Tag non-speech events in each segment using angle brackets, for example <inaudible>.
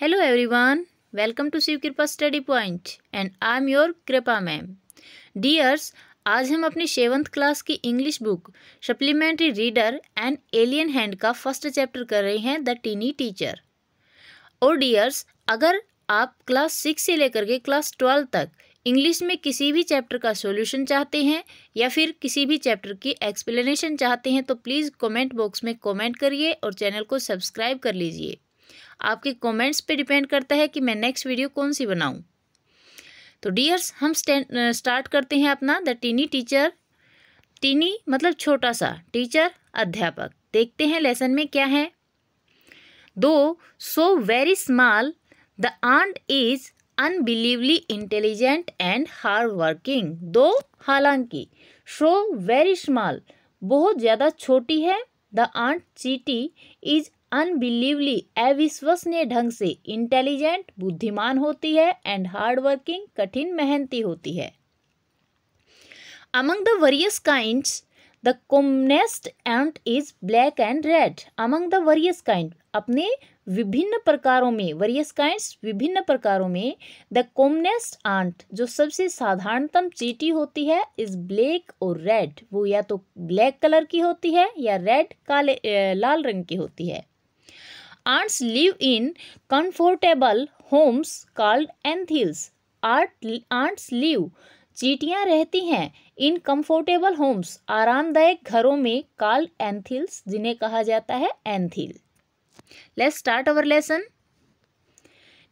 Hello everyone welcome to Shiv Kripa study point and I am your Kripa ma'am dears आज हम अपनी seventh class की English book supplementary reader and alien hand का first chapter कर रहे हैं द टीनी टीचर और डियर्स अगर आप क्लास सिक्स से लेकर के क्लास ट्वेल्व तक इंग्लिश में किसी भी चैप्टर का सॉल्यूशन चाहते हैं या फिर किसी भी चैप्टर की एक्सप्लेनेशन चाहते हैं तो प्लीज़ कमेंट बॉक्स में कमेंट करिए और चैनल को सब्सक्राइब कर लीजिए आपके कमेंट्स पे डिपेंड करता है कि मैं नेक्स्ट वीडियो कौन सी बनाऊं तो डियर्स हम स्टार्ट करते हैं अपना द टीनी टीचर टीनी मतलब छोटा सा टीचर अध्यापक देखते हैं लेसन में क्या है though so very small the ant is unbelievably intelligent and hard working though हालांकि शो वेरी स्मॉल बहुत ज़्यादा छोटी है द आंट चीटी इज अनबिलीवली अविश्वसनीय ढंग से इंटेलिजेंट बुद्धिमान होती है एंड हार्डवर्किंग कठिन मेहनती होती है among the various kind the commonest ant is black and red among the various kind अपने विभिन्न प्रकारों में वरियस काइंड्स विभिन्न प्रकारों में द कोमनेस्ट आंट जो सबसे साधारणतम चीटी होती है इज ब्लैक और रेड वो या तो ब्लैक कलर की होती है या रेड काले लाल रंग की होती है Ants live in comfortable homes called anthills. Art, ants live चीटियाँ रहती हैं इन कंफर्टेबल होम्स आरामदायक घरों में काल एंथिल्स जिन्हें कहा जाता है anthill let's start our lesson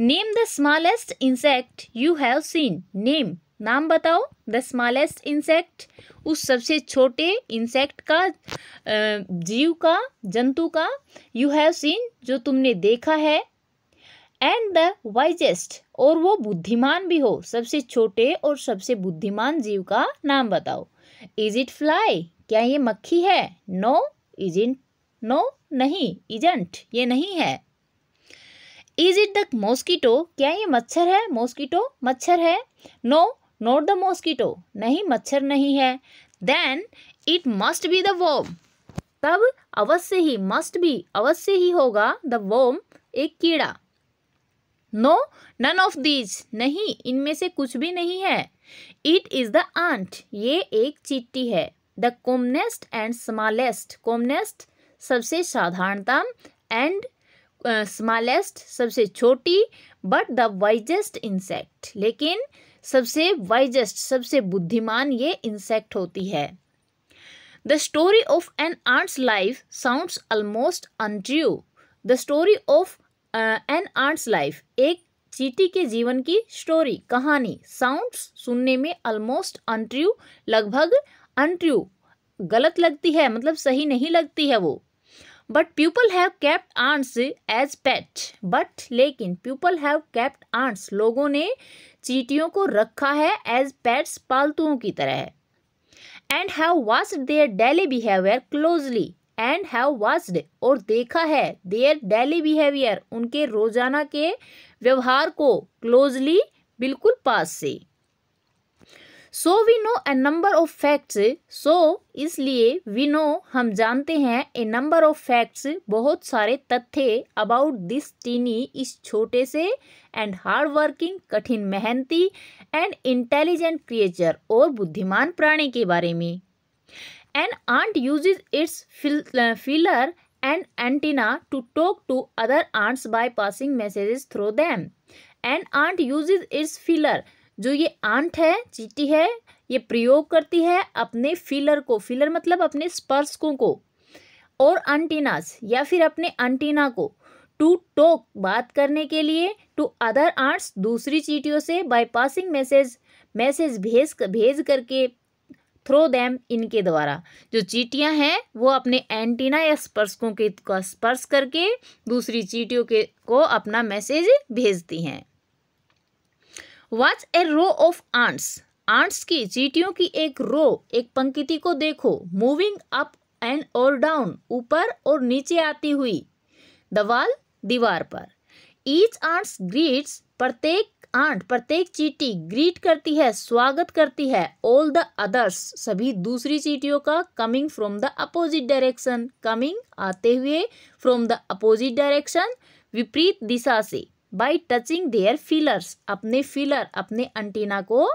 name the smallest insect you have seen name नाम बताओ द स्मॉलेस्ट इंसेक्ट उस सबसे छोटे इंसेक्ट का जीव का जंतु का यू हैव सीन जो तुमने देखा है एंड द वाइजेस्ट और वो बुद्धिमान भी हो सबसे छोटे और सबसे बुद्धिमान जीव का नाम बताओ इज इट फ्लाई क्या ये मक्खी है नो इज इट नो नहीं इजेंट ये नहीं है इज इट द मॉस्किटो क्या ये मच्छर है मॉस्किटो मच्छर है नो नोट द मॉस्किटो नहीं मच्छर नहीं है then it must be the worm तब अवश्य ही मस्ट भी अवश्य ही होगा द वोम एक कीड़ा नो नन ऑफ दीज नहीं इनमें से कुछ भी नहीं है इट इज़ द आंट ये एक चिट्टी है the commonest and smallest commonest सबसे साधारणतम एंड स्मॉलेस्ट सबसे छोटी बट द वाइजेस्ट इंसेक्ट लेकिन सबसे वाइजेस्ट सबसे बुद्धिमान ये इंसेक्ट होती है the story of an ant's life sounds almost untrue the story of an ant's life एक चीटी के जीवन की स्टोरी कहानी साउंड्स सुनने में ऑलमोस्ट अनट्रू लगभग अनट्रू गलत लगती है मतलब सही नहीं लगती है वो but people have kept ants as pet but लेकिन पीपल हैव कैप्ट आंट्स लोगों ने चीटियों को रखा है एज पेट्स पालतुओं की तरह and have watched their daily behaviour closely and have watched और देखा है देयर डेली बिहेवियर उनके रोजाना के व्यवहार को क्लोजली बिल्कुल पास से so we know a number of facts so इसलिए वी नो हम जानते हैं ए नंबर ऑफ फैक्ट्स बहुत सारे तथ्य अबाउट दिस टीनी इस छोटे से एंड हार्ड वर्किंग कठिन मेहनती एंड इंटेलिजेंट क्रिएचर और बुद्धिमान प्राणी के बारे में and ant use its feeler and antenna to talk to other ants by passing messages through them and ant use its feeler जो ये आंट है चीटी है ये प्रयोग करती है अपने फिलर को फिलर मतलब अपने स्पर्शकों को और अंटीनास या फिर अपने अंटीना को टू टॉक बात करने के लिए टू अदर आर्ट्स दूसरी चीटियों से बाईपासिंग पासिंग मैसेज मैसेज भेज भेज करके थ्रो दैम इनके द्वारा जो चीटियां हैं वो अपने एंटीना या स्पर्शकों के स्पर्श करके दूसरी चीटियों के को अपना मैसेज भेजती हैं watch a row of ants ants की चीटियों की एक रो एक पंक्ति को देखो मूविंग अप एंड और डाउन ऊपर और नीचे आती हुई दवाल दीवार पर ईच आंट्स ग्रीट्स प्रत्येक आंट प्रत्येक चीटी ग्रीट करती है स्वागत करती है ऑल द अदर्स सभी दूसरी चीटियों का coming from the opposite direction coming आते हुए फ्रॉम द अपोजिट डायरेक्शन विपरीत दिशा से बाई टचिंग देयर फिलर्स अपने फिलर अपने अंटीना को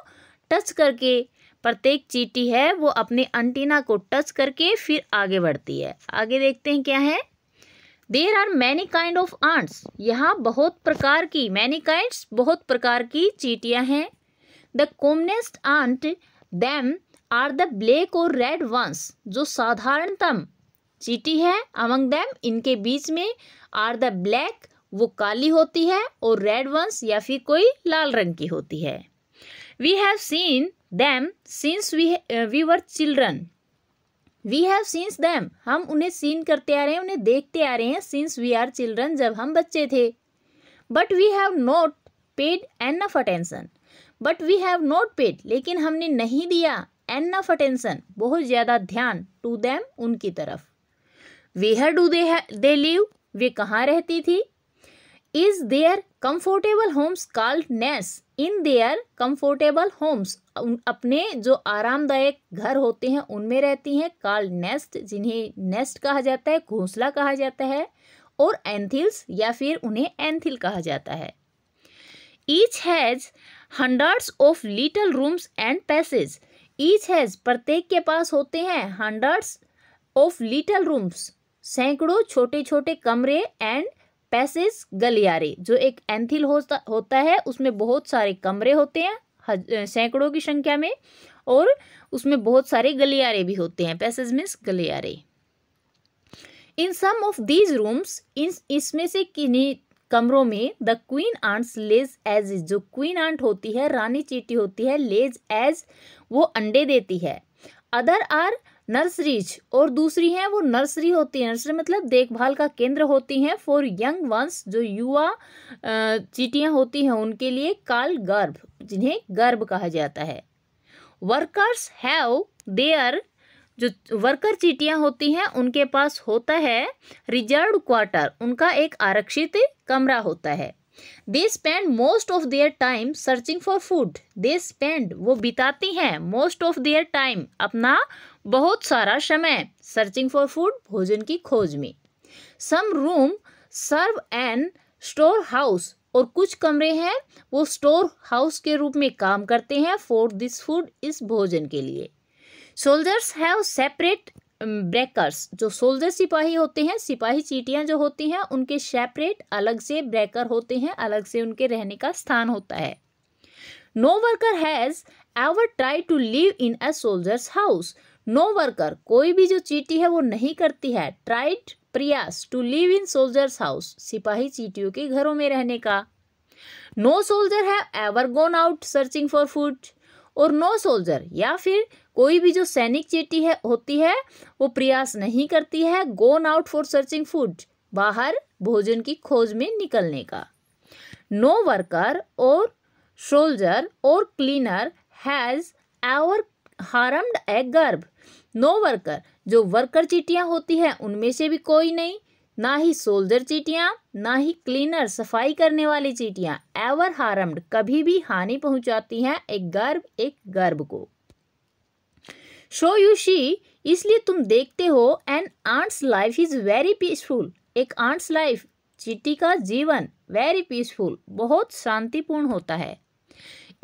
टच करके प्रत्येक चीटी है वो अपने अंटीना को टच करके फिर आगे बढ़ती है आगे देखते हैं क्या है there are many kind of ants यहाँ बहुत प्रकार की मैनी काइंड्स बहुत प्रकार की चीटियाँ हैं the commonest ant them are the black और रेड वंस जो साधारणतम चीटी है अमंग दैम इनके बीच में आर द ब्लैक वो काली होती है और रेड वंस या फिर कोई लाल रंग की होती है we have seen them since we we were children we have seen them हम उन्हें सीन करते आ रहे हैं उन्हें देखते आ रहे हैं सिंस वी आर चिल्ड्रन जब हम बच्चे थे but we have not paid enough attention but we have not paid लेकिन हमने नहीं दिया ऑफ अटेंसन बहुत ज़्यादा ध्यान टू दैम उनकी तरफ हर डू दे लिव वे कहाँ रहती थी is their comfortable homes called nests in their comfortable homes अपने जो आरामदायक घर होते हैं उनमें रहती हैं कॉल्ड नेस्ट जिन्हें नेस्ट कहा जाता है घोंसला कहा जाता है और एंथिल्स या फिर उन्हें एंथिल कहा जाता है each has hundreds of little rooms and passage each has प्रत्येक के पास होते हैं हंड्रेड्स ऑफ लिटल रूम्स सैकड़ों छोटे छोटे कमरे एंड पैसेज गलियारे जो एक एंथिल होता होता है उसमें बहुत सारे कमरे होते हैं सैकड़ों की संख्या में और उसमें बहुत सारे गलियारे भी होते हैं पैसेज मीन्स गलियारे in some of these rooms in इसमें से किन्हीं कमरों में the queen ants lays eggs is जो क्वीन आंट होती है रानी चीटी होती है लेज एज वो अंडे देती है अदर आर नर्सरीज और दूसरी है वो नर्सरी होती है नर्सरी मतलब देखभाल का केंद्र होती है फॉर यंग वंस जो युवा चीटियाँ होती हैं उनके लिए काल गर्भ जिन्हें गर्भ कहा जाता है वर्कर्स हैव देयर जो वर्कर चीटियाँ होती हैं उनके पास होता है रिजर्व क्वार्टर उनका एक आरक्षित कमरा होता है they spend most of their time searching for food they spend वो बिताती हैं मोस्ट ऑफ देयर टाइम अपना बहुत सारा समय सर्चिंग फॉर फूड भोजन की खोज में some room serve and store house और कुछ कमरे हैं वो स्टोर हाउस के रूप में काम करते हैं फॉर दिस फूड इस भोजन के लिए सोल्जर्स हैव सेपरेट ब्रेकर्स जो सोल्जर सिपाही होते हैं सिपाही चीटियाँ जो होती हैं उनके सेपरेट अलग से ब्रेकर होते हैं अलग से उनके रहने का स्थान होता है no worker has ever try to live in a soldiers house no worker कोई भी जो चीटी है वो नहीं करती है ट्राइड प्रयास to live in soldiers house सिपाही चीटियों के घरों में रहने का नो सोल्जर है ever gone out searching for food और नो सोल्जर या फिर कोई भी जो सैनिक चीटी है होती है वो प्रयास नहीं करती है gone out for searching food बाहर भोजन की खोज में निकलने का नो वर्कर और सोल्जर और cleaner has ever harmed a गर्भ नो वर्कर जो वर्कर चीटियाँ होती हैं उनमें से भी कोई नहीं ना ही सोल्जर चीटियाँ ना ही क्लीनर सफाई करने वाली चीटियाँ एवर हारम्ड कभी भी हानि पहुंचाती हैं एक गर्भ एक गर्भ को शो यू शी इसलिए तुम देखते हो an ants life is very peaceful एक आंट्स लाइफ चीटी का जीवन वेरी पीसफुल बहुत शांतिपूर्ण होता है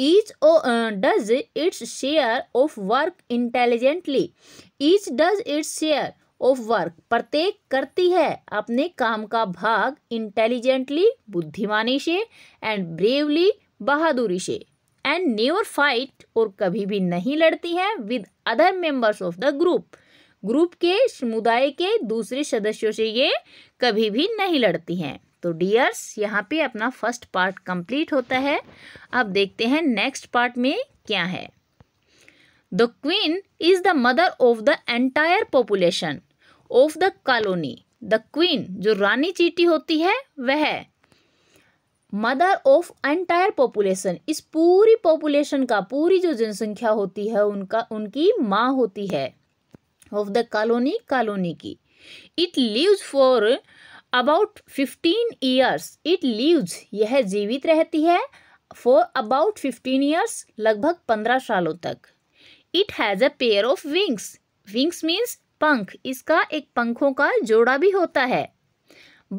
each uh, does its share of work intelligently each does its of work प्रत्येक करती है अपने काम का भाग इंटेलिजेंटली बुद्धिमानी से एंड ब्रेवली बहादुरी से एंड नेवर फाइट और कभी भी नहीं लड़ती है with other members of the group group के समुदाय के दूसरे सदस्यों से ये कभी भी नहीं लड़ती हैं तो डियर्स यहाँ पे अपना फर्स्ट पार्ट कंप्लीट होता है अब देखते हैं नेक्स्ट पार्ट में क्या है the queen is the mother of the entire population of the colony the queen जो रानी चीटी होती है वह मदर ऑफ एंटायर पॉपुलेशन इस पूरी पॉपुलेशन का पूरी जो जनसंख्या होती है उनका उनकी माँ होती है ऑफ द कॉलोनी कॉलोनी की it lives for about fifteen years it lives यह जीवित रहती है फॉर अबाउट फिफ्टीन ईयर्स लगभग पंद्रह सालों तक it has a pair of wings wings means पंख इसका एक पंखों का जोड़ा भी होता है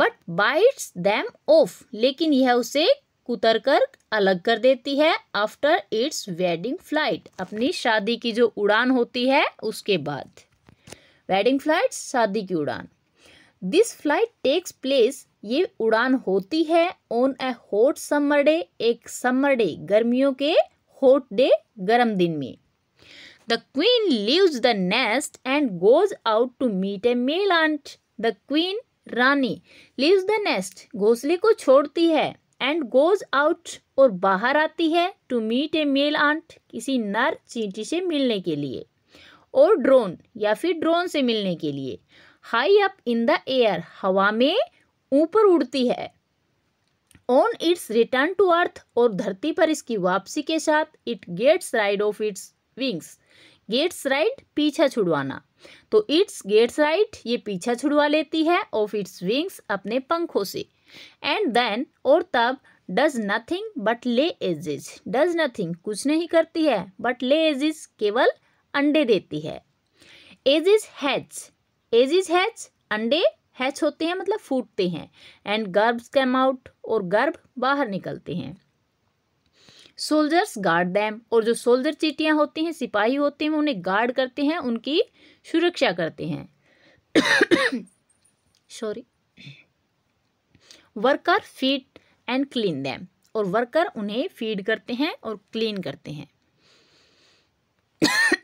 बट बाइट्स दैम ऑफ लेकिन यह उसे कुतर कर अलग कर देती है आफ्टर इट्स वेडिंग फ्लाइट अपनी शादी की जो उड़ान होती है उसके बाद वेडिंग फ्लाइट शादी की उड़ान दिस फ्लाइट टेक्स प्लेस ये उड़ान होती है on a hot summer day एक समर डे गर्मियों के हॉट डे गर्म दिन में the queen leaves the nest and goes out to meet a male ant the queen रानी लीव्स द नेस्ट घोंसले को छोड़ती है एंड गोज आउट और बाहर आती है to meet a male ant किसी नर चींटी से मिलने के लिए और ड्रोन या फिर ड्रोन से मिलने के लिए high up in the air हवा में ऊपर उड़ती है on its return to earth और धरती पर इसकी वापसी के साथ it gets rid of its wings gets rid पीछा छुड़वाना तो इट्स गेट्स राइड ये पीछा छुड़वा लेती है ऑफ इट्स विंग्स अपने पंखों से एंड देन और तब does nothing but lay eggs does nothing कुछ नहीं करती है बट ले एजिज केवल अंडे देती है eggs has eggs is hatch अंडे हैच होते हैं मतलब फूटते हैं एंड गर्ब्स कैम आउट और गर्भ बाहर निकलते हैं सोल्जर्स गार्ड दैम और जो सोल्जर चीटियाँ होती हैं सिपाही होते हैं उन्हें गार्ड करते हैं उनकी सुरक्षा करते हैं sorry worker feed and clean them और वर्कर उन्हें फीड करते हैं और क्लीन करते हैं <coughs> <coughs>